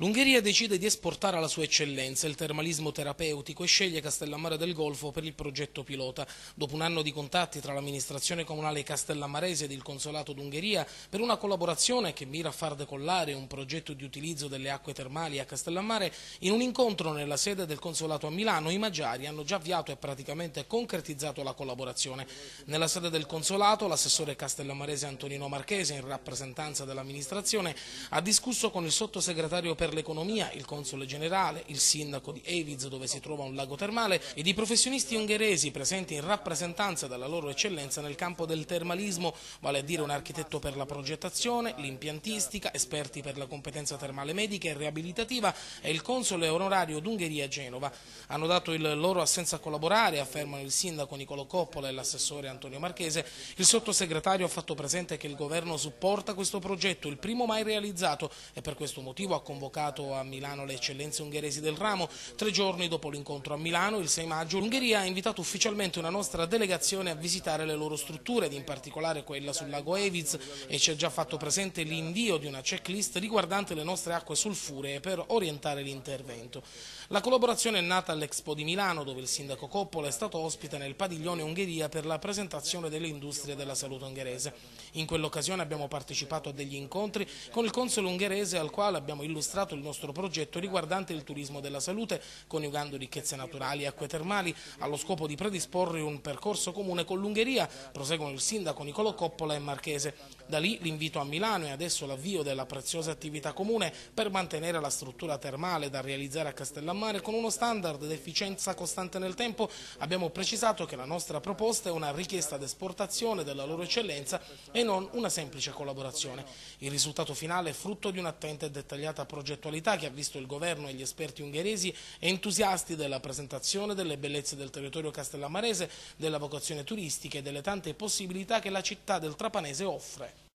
L'Ungheria decide di esportare alla sua eccellenza il termalismo terapeutico e sceglie Castellammare del Golfo per il progetto pilota. Dopo un anno di contatti tra l'amministrazione comunale castellammarese ed il Consolato d'Ungheria per una collaborazione che mira a far decollare un progetto di utilizzo delle acque termali a Castellammare, in un incontro nella sede del Consolato a Milano i magiari hanno già avviato e praticamente concretizzato la collaborazione. Nella sede del Consolato l'assessore castellammarese Antonino Marchese in rappresentanza dell'amministrazione ha discusso con il sottosegretario per per l'economia, il console generale, il sindaco di Eviz dove si trova un lago termale ed i professionisti ungheresi presenti in rappresentanza dalla loro eccellenza nel campo del termalismo, vale a dire un architetto per la progettazione, l'impiantistica, esperti per la competenza termale medica e riabilitativa e il console onorario d'Ungheria a Genova. Hanno dato il loro assenza a collaborare, affermano il sindaco Nicolo Coppola e l'assessore Antonio Marchese. Il sottosegretario ha fatto presente che il governo supporta questo progetto, il primo mai realizzato e per questo motivo ha convocato portato a Milano le eccellenze ungheresi del ramo. Tre giorni dopo l'incontro a Milano, il 6 maggio, l'Ungheria ha invitato ufficialmente una nostra delegazione a visitare le loro strutture, ed in particolare quella sul lago Eviz, e ci ha già fatto presente l'invio di una checklist riguardante le nostre acque sulfuree per orientare l'intervento. La collaborazione è nata all'Expo di Milano, dove il sindaco Coppola è stato ospite nel padiglione Ungheria per la presentazione delle industrie della salute ungherese. In quell'occasione abbiamo partecipato a degli incontri con il console ungherese al quale abbiamo illustrato realizzato il nostro progetto riguardante il turismo della salute, coniugando ricchezze naturali e acque termali, allo scopo di predisporre un percorso comune con l'Ungheria, proseguono il sindaco Nicolo Coppola e Marchese. Da lì l'invito a Milano e adesso l'avvio della preziosa attività comune per mantenere la struttura termale da realizzare a Castellammare con uno standard d'efficienza costante nel tempo. Abbiamo precisato che la nostra proposta è una richiesta d'esportazione della loro eccellenza e non una semplice collaborazione. Il risultato finale è frutto di un'attenta e dettagliata progettazione attualità che ha visto il governo e gli esperti ungheresi entusiasti della presentazione delle bellezze del territorio castellamarese, della vocazione turistica e delle tante possibilità che la città del Trapanese offre.